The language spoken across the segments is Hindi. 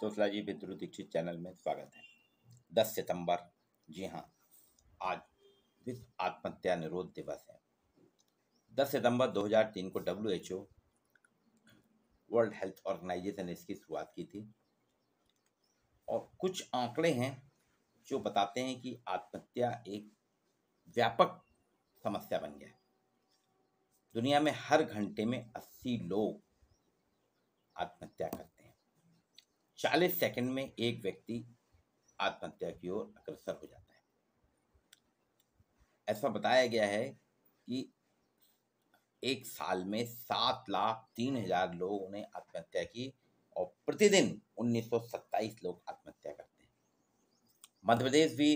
शुक्ला जी विद्रु दीक्षित चैनल में स्वागत है 10 सितंबर जी हाँ आज विश्व आत्महत्या निरोध दिवस है 10 सितंबर 2003 को W H O world health organisation ने इसकी शुरुआत की थी और कुछ आंकड़े हैं जो बताते हैं कि आत्महत्या एक व्यापक समस्या बन गया है दुनिया में हर घंटे में 80 लोग आत्महत्या करते 40 सेकंड में एक व्यक्ति आत्महत्या की ओर अग्रसर हो जाता है ऐसा बताया गया है कि एक साल में सात लाख तीन हजार लोगों ने आत्महत्या की और प्रतिदिन 1927 लोग आत्महत्या करते हैं मध्य प्रदेश भी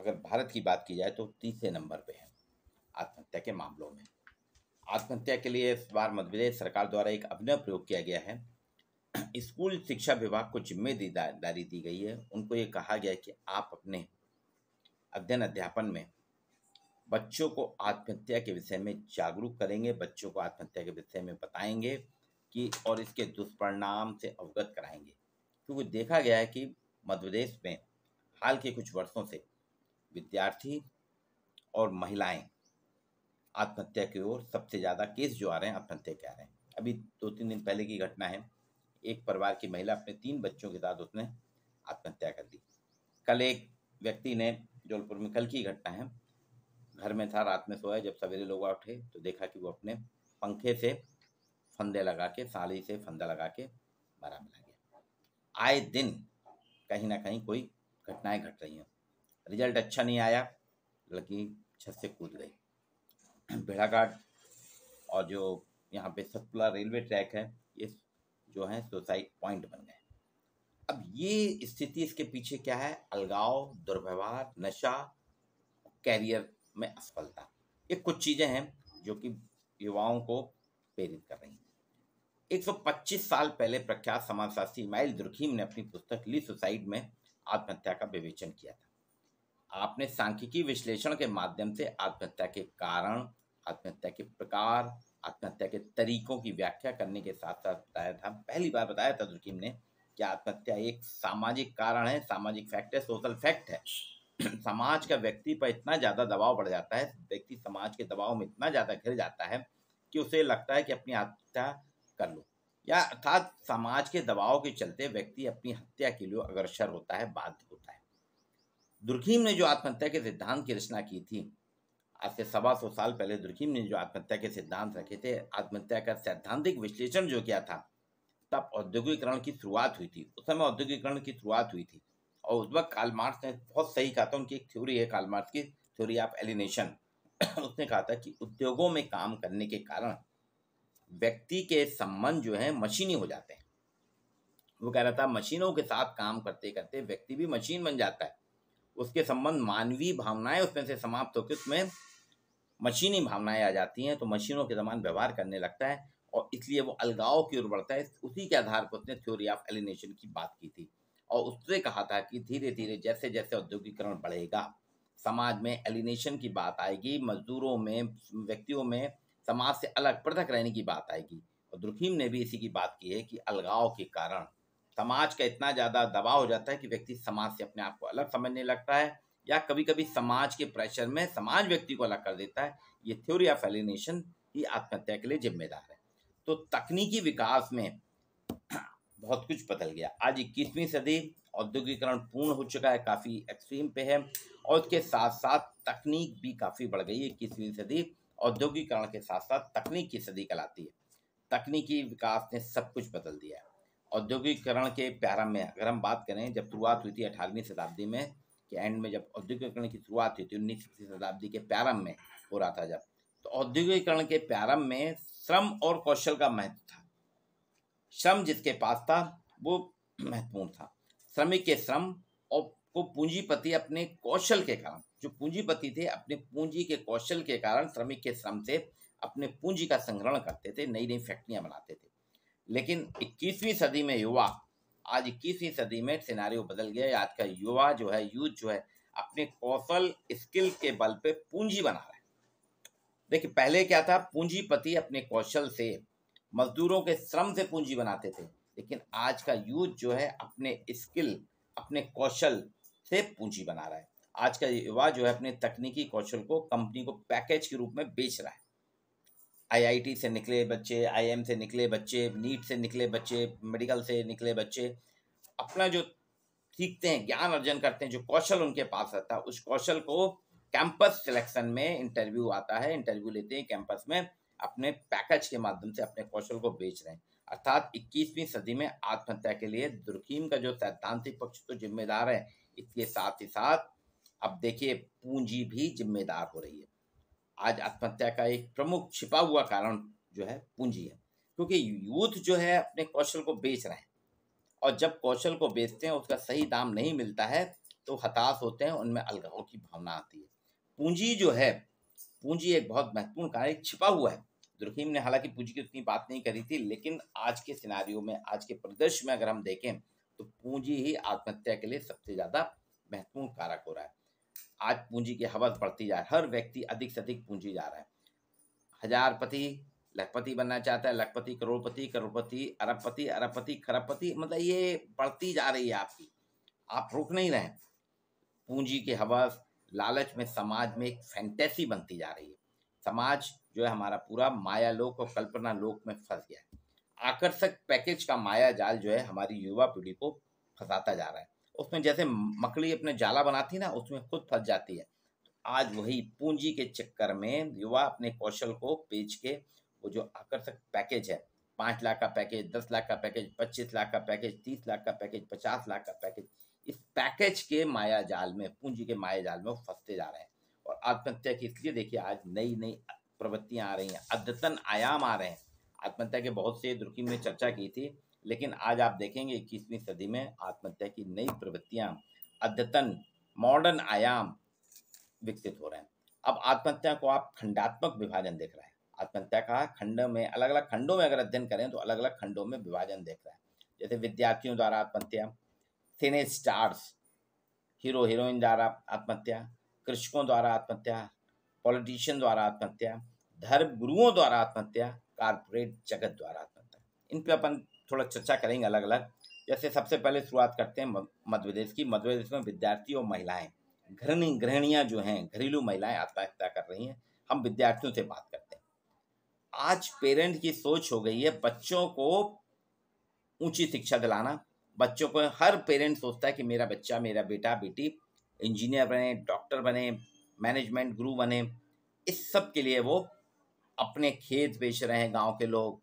अगर भारत की बात की जाए तो तीसरे नंबर पे है आत्महत्या के मामलों में आत्महत्या के लिए इस बार मध्य प्रदेश सरकार द्वारा एक अभिनव प्रयोग किया गया है स्कूल शिक्षा विभाग को जिम्मेदारी दी गई है उनको ये कहा गया है कि आप अपने अध्ययन अध्यापन में बच्चों को आत्महत्या के विषय में जागरूक करेंगे बच्चों को आत्महत्या के विषय में बताएंगे कि और इसके दुष्परिणाम से अवगत कराएंगे क्योंकि देखा गया है कि मध्य प्रदेश में हाल के कुछ वर्षों से विद्यार्थी और महिलाएं आत्महत्या की ओर सबसे ज़्यादा केस जो आ रहे हैं आत्महत्या के आ रहे हैं अभी दो तीन दिन पहले की घटना है एक परिवार की महिला अपने तीन बच्चों के साथ उसने आत्महत्या कर ली कल एक व्यक्ति ने जौलपुर में कल की घटना है घर में था रात में सोया जब सवेरे लोग उठे तो देखा कि वो अपने पंखे से फंदे लगा के साली से फंदा लगा के मारा मिला गया आए दिन कहीं ना कहीं कोई घटनाएं घट रही हैं रिजल्ट अच्छा नहीं आया लड़की छत से कूद गई भेड़ाघाट और जो यहाँ पे सतपुला रेलवे ट्रैक है इस जो हैं सुसाइड पॉइंट बन गए अब ये स्थिति इसके पीछे क्या है अलगाव दुर्व्यवहार नशा कैरियर में असफलता ये कुछ चीज़ें हैं जो कि युवाओं को प्रेरित कर रही हैं 125 साल पहले प्रख्यात समाजशास्त्री माइल दुर्खीम ने अपनी पुस्तक ली सुसाइड में आत्महत्या का विवेचन किया था आपने सांख्यिकी विश्लेषण के माध्यम से आत्महत्या के कारण आत्महत्या के प्रकार आत्महत्या के तरीकों की व्याख्या करने के साथ साथ बताया था पहली बार बताया था दुर्कीम ने कि आत्महत्या एक सामाजिक कारण है सामाजिक फैक्ट है सोशल फैक्ट है समाज का व्यक्ति पर इतना ज़्यादा दबाव बढ़ जाता है व्यक्ति समाज के दबाव में इतना ज़्यादा घिर जाता है कि उसे लगता है कि अपनी आत्महत्या कर लो या अर्थात समाज के दबाव के चलते व्यक्ति अपनी हत्या के लिए अग्रसर होता है बाध्य होता है दुर्खीम ने जो आत्महत्या के सिद्धांत की रचना की थी आज से सवा सौ साल पहले दुर्खीम ने जो आत्महत्या के सिद्धांत रखे थे आत्महत्या का सैद्धांतिक विश्लेषण जो किया था तब औद्योगिकरण की शुरुआत हुई थी उस समय औद्योगिकरण की शुरुआत हुई थी और उस वक्त काल मार्क्स ने बहुत सही कहा था उनकी एक थ्योरी है काल मार्क्स की थ्योरी ऑफ एलिनेशन उसने कहा था कि उद्योगों में काम करने के कारण व्यक्ति के संबंध जो है मशीनी हो जाते हैं वो कह रहा था मशीनों के साथ काम करते करते व्यक्ति भी मशीन बन जाता है उसके संबंध मानवीय भावनाएं उसमें से समाप्त होकर उसमें मशीनी भावनाएं आ जाती हैं तो मशीनों के समान व्यवहार करने लगता है और इसलिए वो अलगाव की ओर बढ़ता है उसी के आधार पर उसने थ्योरी ऑफ एलिनेशन की बात की थी और उसने कहा था कि धीरे धीरे जैसे जैसे औद्योगिकरण बढ़ेगा समाज में एलिनेशन की बात आएगी मजदूरों में व्यक्तियों में समाज से अलग पृथक रहने की बात आएगी और द्रुखीम ने भी इसी की बात की है कि अलगाव के कारण समाज का इतना ज़्यादा दबाव हो जाता है कि व्यक्ति समाज से अपने आप को अलग समझने लगता है या कभी कभी समाज के प्रेशर में समाज व्यक्ति को अलग कर देता है ये थ्योरी ऑफ एलिनेशन ही आत्महत्या के लिए जिम्मेदार है तो तकनीकी विकास में बहुत कुछ बदल गया आज इक्कीसवीं सदी औद्योगिकरण पूर्ण हो चुका है काफ़ी एक्सट्रीम पे है और उसके साथ साथ तकनीक भी काफ़ी बढ़ गई है इक्कीसवीं सदी औद्योगिकरण के साथ साथ तकनीक की सदी कहलाती है तकनीकी विकास ने सब कुछ बदल दिया है औद्योगिकरण के प्यारा में अगर हम बात करें जब शुरुआत हुई थी अठारहवीं शताब्दी में कि एंड में जब औद्योगिकरण की शुरुआत हुई थी उन्नीसवीं शताब्दी के प्रारंभ में हो रहा था जब तो औद्योगिकरण के प्रारंभ में श्रम और कौशल का महत्व था श्रम जिसके पास था वो महत्वपूर्ण था श्रमिक के श्रम और को पूंजीपति अपने कौशल के कारण जो पूंजीपति थे अपने पूंजी के कौशल के कारण श्रमिक के श्रम से अपने पूंजी का संग्रहण करते थे नई नई फैक्ट्रियां बनाते थे लेकिन 21वीं सदी में युवा आज इक्कीसवीं सदी में सिनारियों बदल गया है आज का युवा जो है यूथ जो है अपने कौशल स्किल के बल पे पूंजी बना रहा है देखिए पहले क्या था पूंजीपति अपने कौशल से मजदूरों के श्रम से पूंजी बनाते थे लेकिन आज का यूथ जो है अपने स्किल अपने कौशल से पूंजी बना रहा है आज का युवा जो है अपने तकनीकी कौशल को कंपनी को पैकेज के रूप में बेच रहा है आईआईटी से निकले बच्चे आईएम से निकले बच्चे नीट से निकले बच्चे मेडिकल से निकले बच्चे अपना जो सीखते हैं ज्ञान अर्जन करते हैं जो कौशल उनके पास रहता है उस कौशल को कैंपस सिलेक्शन में इंटरव्यू आता है इंटरव्यू लेते हैं कैंपस में अपने पैकेज के माध्यम से अपने कौशल को बेच रहे हैं अर्थात 21वीं सदी में आत्महत्या के लिए दुर्कीम का जो सैद्धांतिक पक्ष तो जिम्मेदार है इसके साथ ही साथ अब देखिए पूंजी भी जिम्मेदार हो रही है आज आत्महत्या का एक प्रमुख छिपा हुआ कारण जो है पूंजी है क्योंकि यूथ जो है अपने कौशल को बेच रहे हैं और जब कौशल को बेचते हैं उसका सही दाम नहीं मिलता है तो हताश होते हैं उनमें अलगाव की भावना आती है पूंजी जो है पूंजी एक बहुत महत्वपूर्ण कारण छिपा हुआ है दुर्खीम ने हालांकि पूंजी की उतनी बात नहीं करी थी लेकिन आज के सिनारियों में आज के परिदृश्य में अगर हम देखें तो पूंजी ही आत्महत्या के लिए सबसे ज़्यादा महत्वपूर्ण कारक हो रहा है आज पूंजी की हवस बढ़ती जा रही है हर व्यक्ति अधिक से अधिक पूंजी जा रहा है हजारपति लखपति बनना चाहता है लखपति करोड़पति करोड़पति अरबपति अरबपति खरबपति मतलब ये बढ़ती जा रही है आपकी आप रुक नहीं रहे पूंजी के हवस लालच में समाज में एक फैंटेसी बनती जा रही है समाज जो है हमारा पूरा माया लोक और कल्पना लोक में फंस गया है आकर्षक पैकेज का माया जाल जो है हमारी युवा पीढ़ी को फंसाता जा रहा है उसमें जैसे मकड़ी अपने जाला बनाती ना उसमें खुद फंस जाती है आज वही पूंजी के चक्कर में युवा अपने कौशल को बेच के वो जो आकर्षक पैकेज है पाँच लाख का पैकेज दस लाख का पैकेज पच्चीस लाख का पैकेज तीस लाख का पैकेज पचास लाख का पैकेज इस पैकेज के माया जाल में पूंजी के माया जाल में वो फंसते जा रहे हैं और आत्महत्या की इसलिए देखिए आज नई नई प्रवृत्तियाँ आ रही हैं अद्यतन आयाम आ रहे हैं आत्महत्या के बहुत से दुर्खी में चर्चा की थी लेकिन आज आप देखेंगे इक्कीसवीं सदी में आत्महत्या की नई प्रवृत्तियां अद्यतन मॉडर्न आयाम विकसित हो रहे हैं अब आत्महत्या को आप खंडात्मक विभाजन देख रहे हैं आत्महत्या का खंड में अलग अलग खंडों में अगर अध्ययन करें तो अलग अलग खंडों में विभाजन देख रहे हैं जैसे विद्यार्थियों द्वारा आत्महत्या सिने स्टार्स हीरो हीरोइन द्वारा आत्महत्या कृषकों द्वारा आत्महत्या पॉलिटिशियन द्वारा आत्महत्या धर्म गुरुओं द्वारा आत्महत्या कारपोरेट जगत द्वारा आत्महत्या इन पे अपन थोड़ा चर्चा करेंगे अलग अलग जैसे सबसे पहले शुरुआत करते हैं मध्य प्रदेश की मध्य प्रदेश में विद्यार्थी और महिलाएं घृणी गृहणियाँ जो हैं घरेलू महिलाएं आत्महत्या कर रही हैं हम विद्यार्थियों से बात करते हैं आज पेरेंट की सोच हो गई है बच्चों को ऊंची शिक्षा दिलाना बच्चों को हर पेरेंट सोचता है कि मेरा बच्चा मेरा बेटा बेटी इंजीनियर बने डॉक्टर बने मैनेजमेंट गुरु बने इस सब के लिए वो अपने खेत बेच रहे हैं गांव के लोग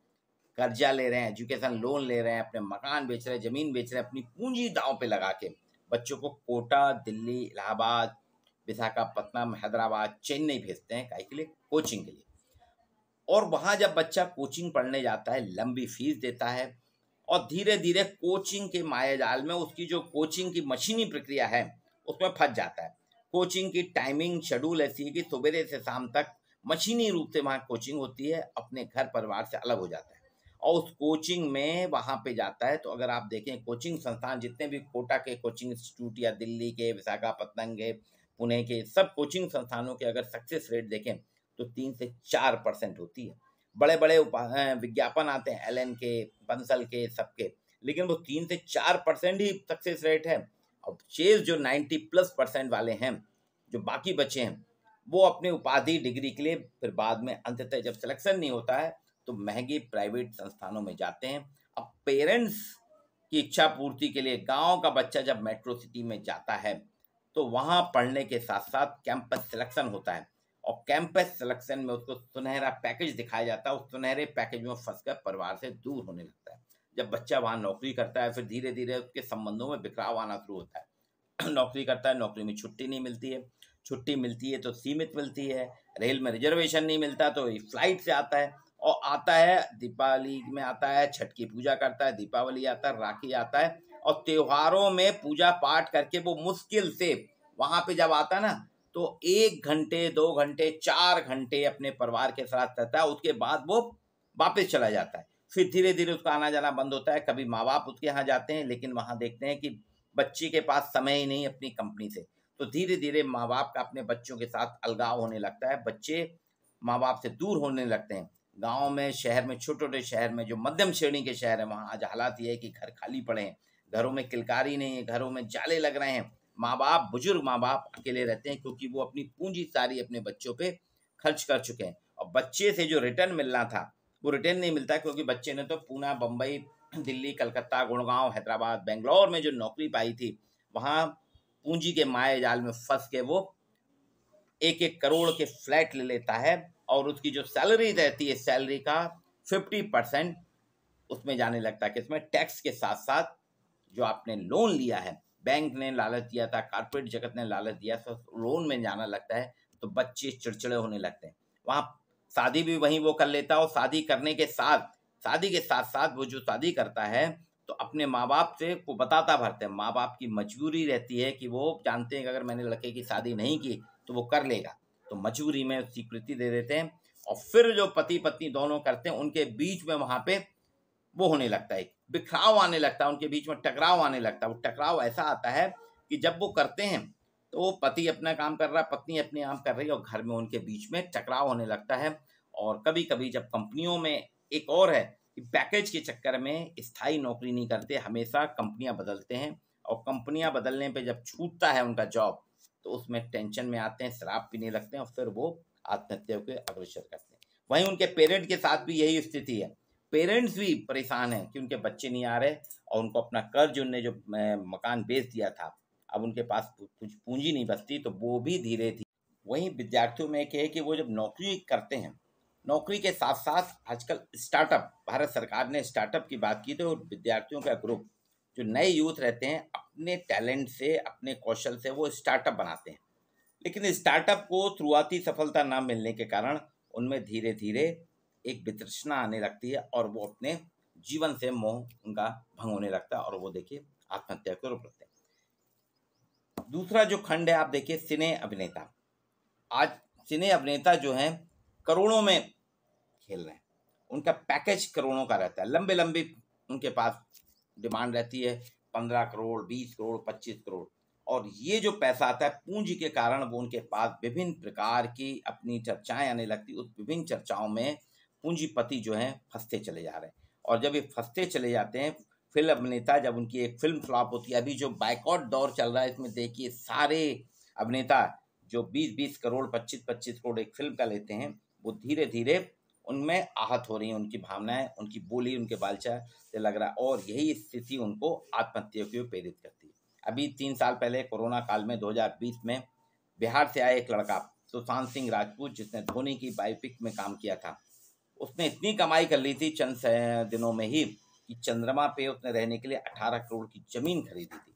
कर्जा ले रहे हैं एजुकेशन लोन ले रहे हैं अपने मकान बेच रहे हैं ज़मीन बेच रहे हैं अपनी पूंजी दाव पे लगा के बच्चों को कोटा दिल्ली इलाहाबाद विशाखापट्टनम हैदराबाद चेन्नई भेजते हैं काहे के लिए कोचिंग के लिए और वहाँ जब बच्चा कोचिंग पढ़ने जाता है लंबी फीस देता है और धीरे धीरे कोचिंग के मायाजाल में उसकी जो कोचिंग की मशीनी प्रक्रिया है उसमें फंस जाता है कोचिंग की टाइमिंग शेड्यूल ऐसी है कि सुबह से शाम तक मशीनी रूप से वहाँ कोचिंग होती है अपने घर परिवार से अलग हो जाता है और उस कोचिंग में वहाँ पे जाता है तो अगर आप देखें कोचिंग संस्थान जितने भी कोटा के कोचिंग इंस्टीट्यूट या दिल्ली के विशाखापत्तनम के पुणे के सब कोचिंग संस्थानों के अगर सक्सेस रेट देखें तो तीन से चार परसेंट होती है बड़े बड़े विज्ञापन आते हैं एल के बंसल के सबके लेकिन वो तीन से चार परसेंट ही सक्सेस रेट है और शेष जो नाइन्टी प्लस परसेंट वाले हैं जो बाकी बचे हैं वो अपने उपाधि डिग्री के लिए फिर बाद में अंततः जब सिलेक्शन नहीं होता है तो महंगे प्राइवेट संस्थानों में जाते हैं अब पेरेंट्स की इच्छा पूर्ति के लिए गांव का बच्चा जब मेट्रो सिटी में जाता है तो वहाँ पढ़ने के साथ साथ कैंपस सिलेक्शन होता है और कैंपस सिलेक्शन में उसको सुनहरा पैकेज दिखाया जाता है उस सुनहरे पैकेज में कर परिवार से दूर होने लगता है जब बच्चा वहाँ नौकरी करता है फिर धीरे धीरे उसके संबंधों में बिखराव आना शुरू होता है नौकरी करता है नौकरी में छुट्टी नहीं मिलती है छुट्टी मिलती है तो सीमित मिलती है रेल में रिजर्वेशन नहीं मिलता तो फ्लाइट से आता है और आता है दीपावली में आता है छठ की पूजा करता है दीपावली आता है राखी आता है और त्योहारों में पूजा पाठ करके वो मुश्किल से वहां पे जब आता है ना तो एक घंटे दो घंटे चार घंटे अपने परिवार के साथ रहता है उसके बाद वो वापस चला जाता है फिर धीरे धीरे उसका आना जाना बंद होता है कभी माँ बाप उसके यहाँ जाते हैं लेकिन वहाँ देखते हैं कि बच्चे के पास समय ही नहीं अपनी कंपनी से तो धीरे धीरे माँ बाप का अपने बच्चों के साथ अलगाव होने लगता है बच्चे माँ बाप से दूर होने लगते हैं गाँव में शहर में छोटे छोटे शहर में जो मध्यम श्रेणी के शहर हैं वहाँ आज हालात ये है कि घर खाली पड़े हैं घरों में किलकारी नहीं है घरों में जाले लग रहे हैं माँ बाप बुजुर्ग माँ बाप अकेले रहते हैं क्योंकि वो अपनी पूंजी सारी अपने बच्चों पे खर्च कर चुके हैं और बच्चे से जो रिटर्न मिलना था वो रिटर्न नहीं मिलता क्योंकि बच्चे ने तो पूना बम्बई दिल्ली कलकत्ता गुड़गांव हैदराबाद बेंगलोर में जो नौकरी पाई थी वहाँ पूंजी के माए जाल में फंस के वो एक एक करोड़ के फ्लैट ले लेता है और उसकी जो सैलरी रहती है सैलरी का फिफ्टी परसेंट उसमें जाने लगता है किसमें टैक्स के साथ साथ जो आपने लोन लिया है बैंक ने लालच दिया था कारपोरेट जगत ने लालच दिया था लोन में जाना लगता है तो बच्चे चिड़चिड़े होने लगते हैं वहाँ शादी भी वहीं वो कर लेता और शादी करने के साथ शादी के साथ साथ वो जो शादी करता है तो अपने माँ बाप से को बताता भरते हैं माँ बाप की मजबूरी रहती है कि वो जानते हैं कि अगर मैंने लड़के की शादी नहीं की तो वो कर लेगा तो मजूरी में स्वीकृति दे देते हैं और फिर जो पति पत्नी दोनों करते हैं उनके बीच में वहाँ पे वो होने लगता है बिखराव आने लगता है उनके बीच में टकराव आने लगता है वो टकराव ऐसा आता है कि जब वो करते हैं तो वो पति अपना काम कर रहा है पत्नी अपने काम कर रही है और घर में उनके बीच में टकराव होने लगता है और कभी कभी जब कंपनियों में एक और है कि पैकेज के चक्कर में स्थायी नौकरी नहीं करते हमेशा कंपनियां बदलते हैं और कंपनियां बदलने पे जब छूटता है उनका जॉब तो उसमें टेंशन में आते हैं शराब पीने लगते हैं और फिर वो आत्महत्या के अग्रसर करते हैं वहीं उनके पेरेंट के साथ भी यही स्थिति है पेरेंट्स भी परेशान हैं कि उनके बच्चे नहीं आ रहे और उनको अपना कर्ज उनने जो मकान बेच दिया था अब उनके पास कुछ पूंजी नहीं बचती तो वो भी धीरे थी वहीं विद्यार्थियों में एक है कि वो जब नौकरी करते हैं नौकरी के साथ साथ आजकल स्टार्टअप भारत सरकार ने स्टार्टअप की बात की तो विद्यार्थियों का ग्रुप जो नए यूथ रहते हैं अपने टैलेंट से अपने कौशल से वो स्टार्टअप बनाते हैं लेकिन स्टार्टअप को शुरुआती सफलता ना मिलने के कारण उनमें धीरे धीरे एक वितरचना आने लगती है और वो अपने जीवन से मोह उनका भंग होने लगता है और वो देखिए आत्महत्या को रोक लेते हैं दूसरा जो खंड है आप देखिए सिने अभिनेता आज सिने अभिनेता जो हैं करोड़ों में खेल रहे हैं उनका पैकेज करोड़ों का रहता है लंबे लंबे उनके पास डिमांड रहती है पंद्रह करोड़ बीस करोड़ पच्चीस करोड़ और ये जो पैसा आता है पूंजी के कारण वो उनके पास विभिन्न प्रकार की अपनी चर्चाएं आने लगती उस विभिन्न चर्चाओं में पूंजीपति जो हैं फंसते चले जा रहे हैं और जब ये फंसते चले जाते हैं फिल्म अभिनेता जब उनकी एक फिल्म फ्लॉप होती है अभी जो बाइकआउट दौर चल रहा है इसमें देखिए सारे अभिनेता जो बीस बीस करोड़ पच्चीस पच्चीस करोड़ एक फिल्म का लेते हैं वो धीरे धीरे उनमें आहत हो रही हैं उनकी भावनाएं उनकी बोली उनके बालचा से लग रहा है और यही स्थिति उनको आत्महत्या की प्रेरित करती है अभी तीन साल पहले कोरोना काल में 2020 में बिहार से आया एक लड़का सुशांत सिंह राजपूत जिसने धोनी की बायोपिक में काम किया था उसने इतनी कमाई कर ली थी चंद दिनों में ही कि चंद्रमा पे उसने रहने के लिए अठारह करोड़ की जमीन खरीदी थी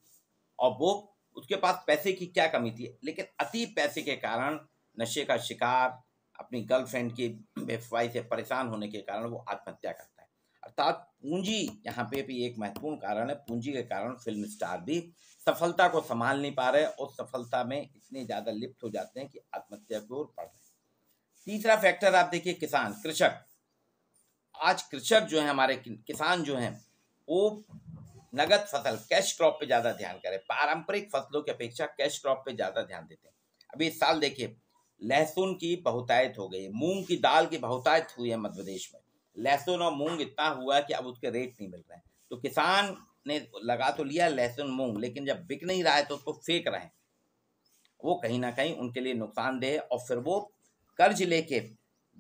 और वो उसके पास पैसे की क्या कमी थी लेकिन अति पैसे के कारण नशे का शिकार अपनी गर्लफ्रेंड की बेफवाई से परेशान होने के कारण वो आत्महत्या करता है अर्थात पूंजी यहाँ पे भी एक महत्वपूर्ण कारण है पूंजी के कारण फिल्म स्टार भी सफलता को संभाल नहीं पा रहे और सफलता में इतने ज़्यादा लिप्त हो जाते हैं कि आत्महत्या की ओर पड़ रहे हैं तीसरा फैक्टर आप देखिए किसान कृषक आज कृषक जो है हमारे किसान जो हैं वो नगद फसल कैश क्रॉप पे ज़्यादा ध्यान करें पारंपरिक फसलों की अपेक्षा कैश क्रॉप पे ज़्यादा ध्यान देते हैं अभी इस साल देखिए लहसुन की बहुतायत हो गई मूंग की दाल की बहुतायत हुई है मध्य प्रदेश में लहसुन और मूंग इतना हुआ कि अब उसके रेट नहीं मिल रहे हैं तो किसान ने लगा तो लिया लहसुन मूंग लेकिन जब बिक नहीं रहा है तो उसको फेंक रहे हैं वो कहीं ना कहीं उनके लिए नुकसानदेह और फिर वो कर्ज लेके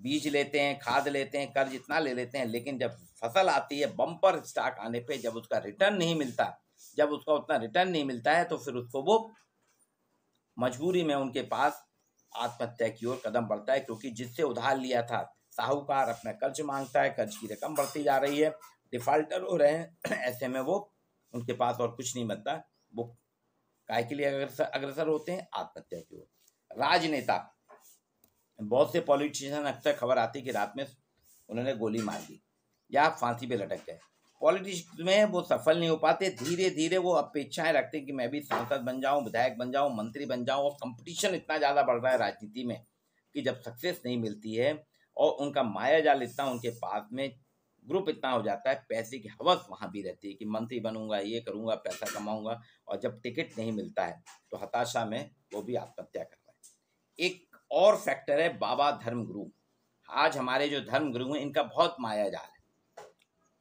बीज लेते हैं खाद लेते हैं कर्ज इतना ले लेते हैं लेकिन जब फसल आती है बम्पर स्टॉक आने पे जब उसका रिटर्न नहीं मिलता जब उसका उतना रिटर्न नहीं मिलता है तो फिर उसको वो मजबूरी में उनके पास आत्महत्या की ओर कदम बढ़ता है क्योंकि जिससे उधार लिया था साहूकार अपना कर्ज मांगता है कर्ज की रकम बढ़ती जा रही है डिफाल्टर हो रहे हैं ऐसे में वो उनके पास और कुछ नहीं बचता वो काय के लिए अग्रसर अग्रसर होते हैं आत्महत्या की ओर राजनेता बहुत से पॉलिटिशियन अक्सर खबर आती कि रात में उन्होंने गोली मार दी या फांसी पे लटक गए पॉलिटिक्स में वो सफल नहीं हो पाते धीरे धीरे वो अपेक्षाएं रखते कि मैं भी सांसद बन जाऊं विधायक बन जाऊं मंत्री बन जाऊं और कंपटीशन इतना ज़्यादा बढ़ रहा है राजनीति में कि जब सक्सेस नहीं मिलती है और उनका माया जाल इतना उनके पास में ग्रुप इतना हो जाता है पैसे की हवस वहाँ भी रहती है कि मंत्री बनूंगा ये करूँगा पैसा कमाऊँगा और जब टिकट नहीं मिलता है तो हताशा में वो भी आत्महत्या कर रहा है एक और फैक्टर है बाबा धर्मगुरु आज हमारे जो धर्मगुरु हैं इनका बहुत माया जाल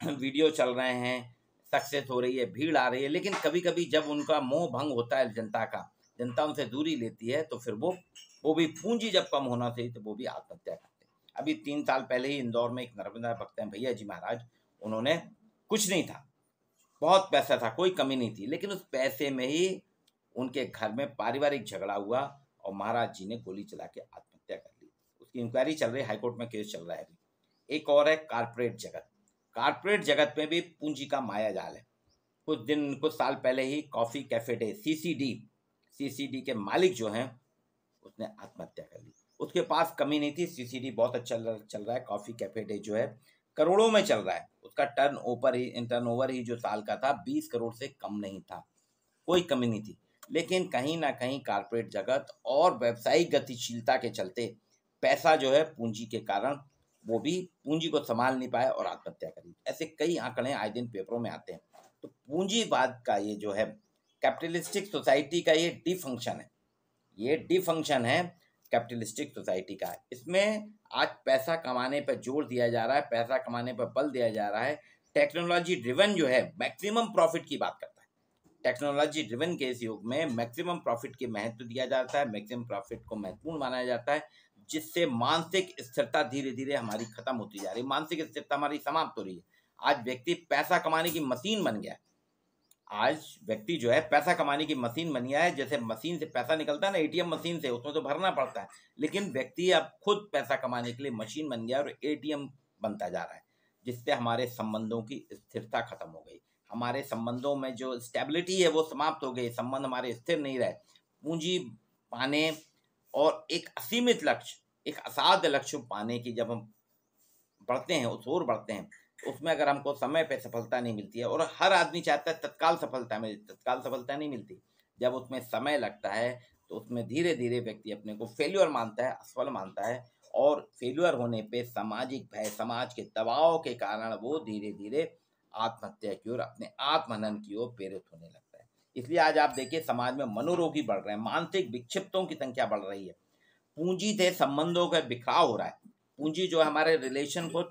वीडियो चल रहे हैं सक्सेस हो रही है भीड़ आ रही है लेकिन कभी कभी जब उनका मोह भंग होता है जनता का जनता उनसे दूरी लेती है तो फिर वो वो भी पूंजी जब कम होना चाहिए तो वो भी आत्महत्या करते हैं अभी तीन साल पहले ही इंदौर में एक नर्मदा भक्त हैं भैया जी महाराज उन्होंने कुछ नहीं था बहुत पैसा था कोई कमी नहीं थी लेकिन उस पैसे में ही उनके घर में पारिवारिक झगड़ा हुआ और महाराज जी ने गोली चला के आत्महत्या कर ली उसकी इंक्वायरी चल रही है हाईकोर्ट में केस चल रहा है अभी एक और है कारपोरेट जगत कारपोरेट जगत में भी पूंजी का माया जाल है कुछ दिन कुछ साल पहले ही coffee cafe day CCD CCD के मालिक जो हैं उसने आत्महत्या कर ली उसके पास कमी नहीं थी सीसीडी बहुत अच्छा चल रहा है कॉफ़ी कैफे डे जो है करोड़ों में चल रहा है उसका टर्न ओवर ही टर्न ओवर ही जो साल का था बीस करोड़ से कम नहीं था कोई कमी नहीं थी लेकिन कहीं ना कहीं कारपोरेट जगत और व्यावसायिक गतिशीलता के चलते पैसा जो है पूंजी के कारण वो भी पूंजी को संभाल नहीं पाए और आत्महत्या करी ऐसे कई आंकड़े आए दिन पेपरों में आते हैं तो पूंजीवाद का ये जो है कैपिटलिस्टिक सोसाइटी का ये डी फंक्शन है ये डी फंक्शन है कैपिटलिस्टिक सोसाइटी का इसमें आज पैसा कमाने पर जोर दिया जा रहा है पैसा कमाने पर बल दिया जा रहा है टेक्नोलॉजी ड्रिवन जो है मैक्सिमम प्रॉफिट की बात करता है टेक्नोलॉजी ड्रिवन के इस युग में मैक्सिमम प्रॉफिट के महत्व दिया जाता है मैक्सिमम प्रॉफिट को महत्वपूर्ण माना जाता है जिससे मानसिक स्थिरता धीरे धीरे हमारी खत्म होती जा रही है मानसिक स्थिरता हमारी समाप्त हो रही है आज व्यक्ति पैसा कमाने की मशीन बन गया आज व्यक्ति जो है पैसा कमाने की मशीन बन गया है जैसे मशीन से पैसा निकलता है ना एटीएम मशीन से उसमें तो भरना पड़ता है लेकिन व्यक्ति अब खुद पैसा कमाने के लिए मशीन बन गया और एटीएम बनता जा रहा है जिससे हमारे संबंधों की स्थिरता खत्म हो गई हमारे संबंधों में जो स्टेबिलिटी है वो समाप्त हो गई संबंध हमारे स्थिर नहीं रहे पूंजी पाने और एक असीमित लक्ष्य एक असाध्य लक्ष्य पाने की जब हम बढ़ते हैं उस ओर बढ़ते हैं तो उसमें अगर हमको समय पे सफलता नहीं मिलती है और हर आदमी चाहता है तत्काल सफलता मिले तत्काल सफलता नहीं मिलती जब उसमें समय लगता है तो उसमें धीरे धीरे व्यक्ति अपने को फेल्यूर मानता है असफल मानता है और फेल्यूर होने पे सामाजिक भय समाज के दबाव के कारण वो धीरे धीरे आत्महत्या की ओर अपने आत्महनन की ओर प्रेरित होने लगता है इसलिए आज आप देखिए समाज में मनोरोगी बढ़ रहे हैं मानसिक विक्षिप्तों की संख्या बढ़ रही है पूंजी से संबंधों का बिखराव हो रहा है पूंजी जो हमारे रिलेशन को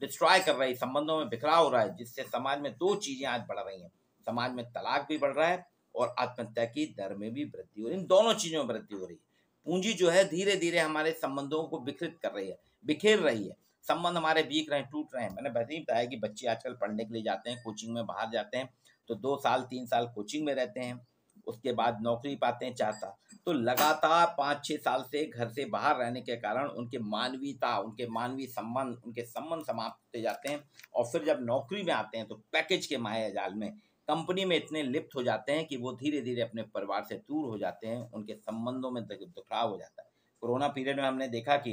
डिस्ट्रॉय कर रही है संबंधों में बिखराव हो रहा है जिससे समाज में दो चीजें आज बढ़ रही हैं समाज में तलाक भी बढ़ रहा है और आत्महत्या की दर में भी वृद्धि हो रही है इन दोनों चीजों में वृद्धि हो रही है पूंजी जो है धीरे धीरे हमारे संबंधों को विकृत कर रही है बिखेर रही है संबंध हमारे बीक रहे हैं टूट रहे हैं मैंने वैसे ही बताया कि बच्चे आजकल पढ़ने के लिए जाते हैं कोचिंग में बाहर जाते हैं तो दो साल तीन साल कोचिंग में रहते हैं उसके बाद नौकरी पाते हैं चार साल तो लगातार पाँच छः साल से घर से बाहर रहने के कारण उनके मानवीयता उनके मानवीय संबंध उनके संबंध समाप्त होते जाते हैं और फिर जब नौकरी में आते हैं तो पैकेज के माया जाल में कंपनी में इतने लिप्त हो जाते हैं कि वो धीरे धीरे अपने परिवार से दूर हो जाते हैं उनके संबंधों में दुखराव हो जाता है कोरोना पीरियड में हमने देखा कि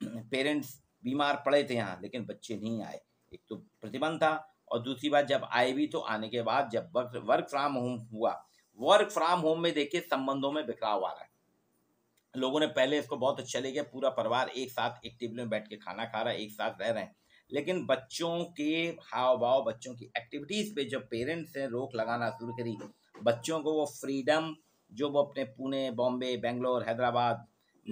पेरेंट्स बीमार पड़े थे यहाँ लेकिन बच्चे नहीं आए एक तो प्रतिबंध था और दूसरी बात जब आए भी तो आने के बाद जब वर्क वर्क फ्राम होम हुआ वर्क फ्राम होम में देखिए संबंधों में बिखराव आ रहा है लोगों ने पहले इसको बहुत अच्छा ले पूरा परिवार एक साथ एक टेबल में बैठ के खाना खा रहा है एक साथ रह रहे हैं लेकिन बच्चों के हाव भाव बच्चों की एक्टिविटीज़ पे जब पेरेंट्स ने रोक लगाना शुरू करी बच्चों को वो फ्रीडम जो वो अपने पुणे बॉम्बे बेंगलोर हैदराबाद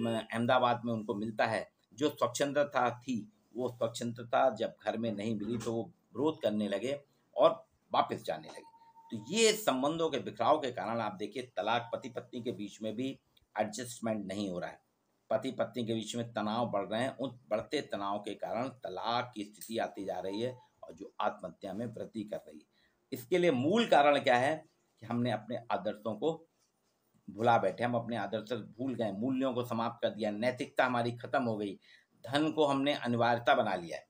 अहमदाबाद में उनको मिलता है जो स्वच्छंदता थी वो स्वच्छंदता जब घर में नहीं मिली तो वो विरोध करने लगे और वापस जाने लगे तो ये संबंधों के बिखराव के कारण आप देखिए तलाक पति पत्नी के बीच में भी एडजस्टमेंट नहीं हो रहा है पति पत्नी के बीच में तनाव बढ़ रहे हैं उन बढ़ते तनाव के कारण तलाक की स्थिति आती जा रही है और जो आत्महत्या में वृद्धि कर रही है इसके लिए मूल कारण क्या है कि हमने अपने आदर्शों को भुला बैठे हम अपने आदर्श भूल गए मूल्यों को समाप्त कर दिया नैतिकता हमारी खत्म हो गई धन को हमने अनिवार्यता बना लिया है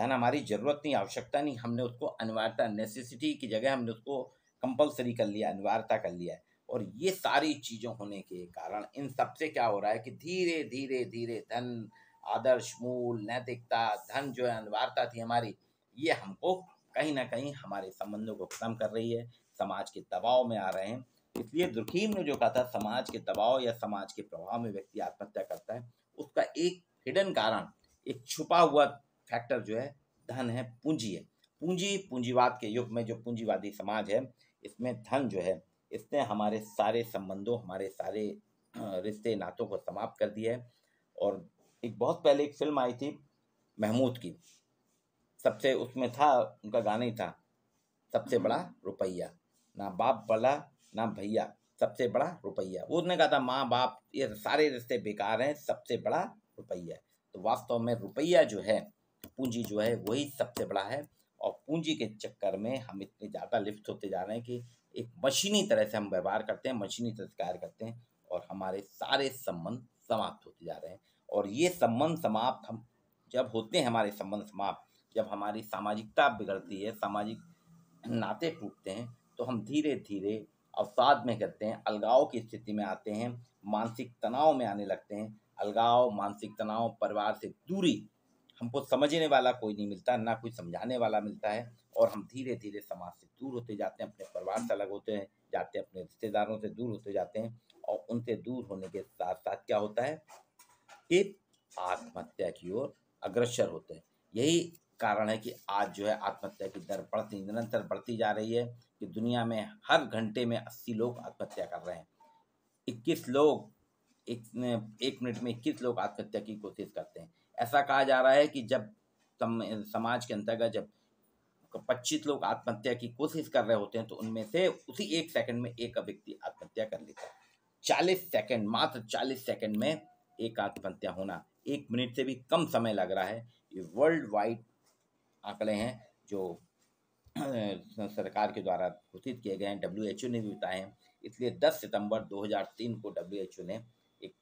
धन हमारी ज़रूरत नहीं आवश्यकता नहीं हमने उसको अनिवार्यता नेसेसिटी की जगह हमने उसको कंपलसरी कर लिया अनिवार्यता कर लिया है और ये सारी चीज़ों होने के कारण इन सबसे क्या हो रहा है कि धीरे धीरे धीरे धन आदर्श मूल नैतिकता धन जो है अनिवार्यता थी हमारी ये हमको कहीं ना कहीं हमारे संबंधों को खत्म कर रही है समाज के दबाव में आ रहे हैं इसलिए दुर्खीम ने जो कहा था समाज के दबाव या समाज के प्रभाव में व्यक्ति आत्महत्या करता है उसका एक हिडन कारण एक छुपा हुआ फैक्टर जो है धन है पूंजी है पूंजी पूंजीवाद के युग में जो पूंजीवादी समाज है इसमें धन जो है इसने हमारे सारे संबंधों हमारे सारे रिश्ते नातों को समाप्त कर दिया है और एक बहुत पहले एक फिल्म आई थी महमूद की सबसे उसमें था उनका गाना ही था सबसे बड़ा रुपया ना बाप बला ना भैया सबसे बड़ा रुपया वो उसने कहा था माँ बाप ये सारे रिश्ते बेकार हैं सबसे बड़ा रुपया तो वास्तव में रुपया जो है पूंजी जो है वही सबसे बड़ा है और पूंजी के चक्कर में हम इतने ज़्यादा लिप्त होते जा रहे हैं कि एक मशीनी तरह से हम व्यवहार करते हैं मशीनी तरह कार्य करते हैं और हमारे सारे संबंध समाप्त होते जा रहे हैं और ये संबंध समाप्त हम जब होते हैं हमारे संबंध समाप्त जब हमारी सामाजिकता बिगड़ती है सामाजिक नाते टूटते हैं तो हम धीरे धीरे अवसाद में करते हैं अलगाव की स्थिति में आते हैं मानसिक तनाव में आने लगते हैं अलगाव मानसिक तनाव परिवार से दूरी हमको समझने वाला कोई नहीं मिलता ना कोई समझाने वाला मिलता है और हम धीरे धीरे समाज से दूर होते जाते हैं अपने परिवार से अलग होते हैं जाते हैं अपने रिश्तेदारों से दूर होते जाते हैं और उनसे दूर होने के साथ साथ क्या होता है कि आत्महत्या की ओर अग्रसर होते हैं यही कारण है कि आज जो है आत्महत्या की दर बढ़ती निरंतर बढ़ती जा रही है कि दुनिया में हर घंटे में अस्सी लोग आत्महत्या कर रहे हैं इक्कीस लोग एक, एक मिनट में इक्कीस लोग आत्महत्या की कोशिश करते हैं ऐसा कहा जा रहा है कि जब तम, समाज के अंतर्गत जब पच्चीस लोग आत्महत्या की कोशिश कर रहे होते हैं तो उनमें से उसी एक सेकंड में एक व्यक्ति आत्महत्या कर लेता है चालीस सेकंड मात्र चालीस सेकंड में एक आत्महत्या होना एक मिनट से भी कम समय लग रहा है ये वर्ल्ड वाइड आंकड़े हैं जो सरकार के द्वारा घोषित किए गए हैं डब्ल्यू एच ओ ने भी बताए हैं इसलिए दस सितंबर 2003 को डब्ल्यू एच ओ ने एक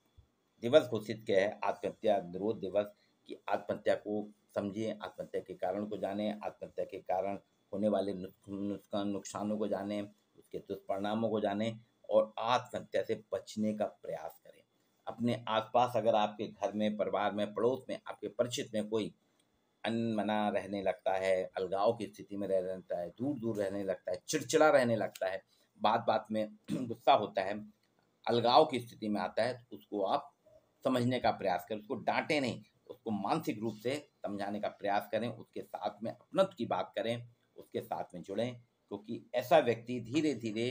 दिवस घोषित किया है आत्महत्या निरोध दिवस कि आत्महत्या को समझें आत्महत्या के कारण को जानें आत्महत्या के कारण होने वाले नुकसानों को जानें उसके दुष्परिणामों को जानें और आत्महत्या से बचने का प्रयास करें अपने आसपास अगर आपके घर में परिवार में पड़ोस में आपके परिचित में कोई अनमना रहने लगता है अलगाव की स्थिति में रह रहता है दूर दूर रहने लगता है चिड़चिड़ा रहने लगता है बात बात में गुस्सा होता है अलगाव की स्थिति में आता है तो उसको आप समझने का प्रयास करें उसको डांटे नहीं उसको मानसिक रूप से समझाने का प्रयास करें उसके साथ में अपनत्व की बात करें उसके साथ में जुड़ें क्योंकि ऐसा व्यक्ति धीरे धीरे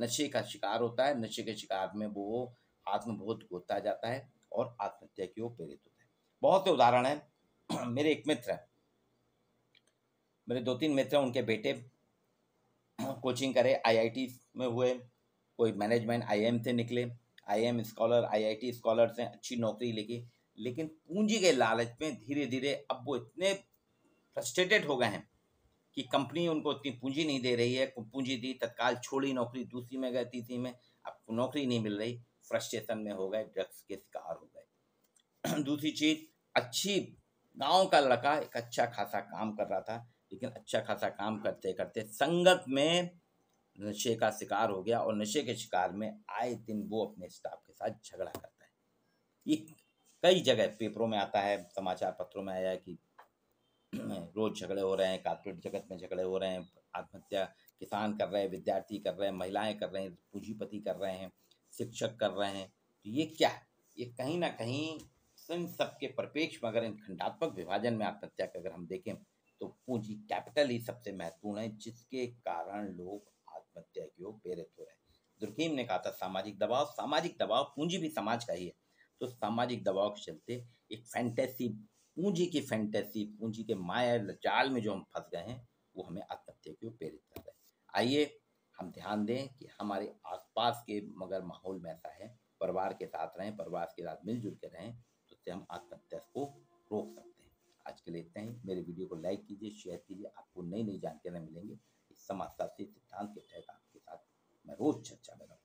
नशे का शिकार होता है नशे के शिकार में वो आत्मबोध गोता जाता है और आत्महत्या की ओर प्रेरित होता है बहुत से उदाहरण हैं मेरे एक मित्र हैं मेरे दो तीन मित्र हैं उनके बेटे कोचिंग करे आईआईटी में हुए कोई मैनेजमेंट आईएम से निकले आईएम स्कॉलर आईआईटी स्कॉलर से अच्छी नौकरी लेके लेकिन पूंजी के लालच में धीरे धीरे अब वो इतने फ्रस्ट्रेटेड हो गए हैं कि कंपनी उनको इतनी पूंजी नहीं दे रही है पूंजी दी तत्काल छोड़ी नौकरी दूसरी में गए तीसरी में अब नौकरी नहीं मिल रही फ्रस्ट्रेशन में हो गए ड्रग्स के शिकार हो गए दूसरी चीज अच्छी गांव का लड़का एक अच्छा खासा काम कर रहा था लेकिन अच्छा खासा काम करते करते संगत में नशे का शिकार हो गया और नशे के शिकार में आए दिन वो अपने स्टाफ के साथ झगड़ा करता है ये कई जगह पेपरों में आता है समाचार पत्रों में आया है कि हम्म, रोज झगड़े हो रहे हैं कारपोरेट जगत में झगड़े हो रहे हैं आत्महत्या किसान कर रहे हैं विद्यार्थी कर रहे हैं महिलाएं कर रहे हैं पूंजीपति कर रहे हैं शिक्षक कर रहे हैं तो ये क्या है ये कहीं ना कहीं इन सबके परिपेक्ष में अगर इन खंडात्मक विभाजन में आत्महत्या का अगर हम देखें तो पूंजी कैपिटल ही सबसे महत्वपूर्ण है जिसके कारण लोग आत्महत्या की ओर प्रेरित हो रहे हैं दुर्गेम ने कहा था सामाजिक दबाव सामाजिक दबाव पूंजी भी समाज का ही है तो सामाजिक दबाव के चलते एक फैंटेसी पूंजी की फैंटेसी पूंजी के माया जाल में जो हम फंस गए हैं वो हमें आत्महत्या की ओर प्रेरित कर रहे हैं आइए हम ध्यान दें कि हमारे आसपास के मगर माहौल में ऐसा है परिवार के साथ रहें परिवार के साथ मिलजुल के रहें तो उससे हम आत्महत्या को रोक सकते हैं आज के लिए इतना ही मेरे वीडियो को लाइक कीजिए शेयर कीजिए आपको नई नई जानकारियाँ मिलेंगी इस समाजशास्त्री सिद्धांत के तहत आपके साथ मैं रोज चर्चा में रहूँ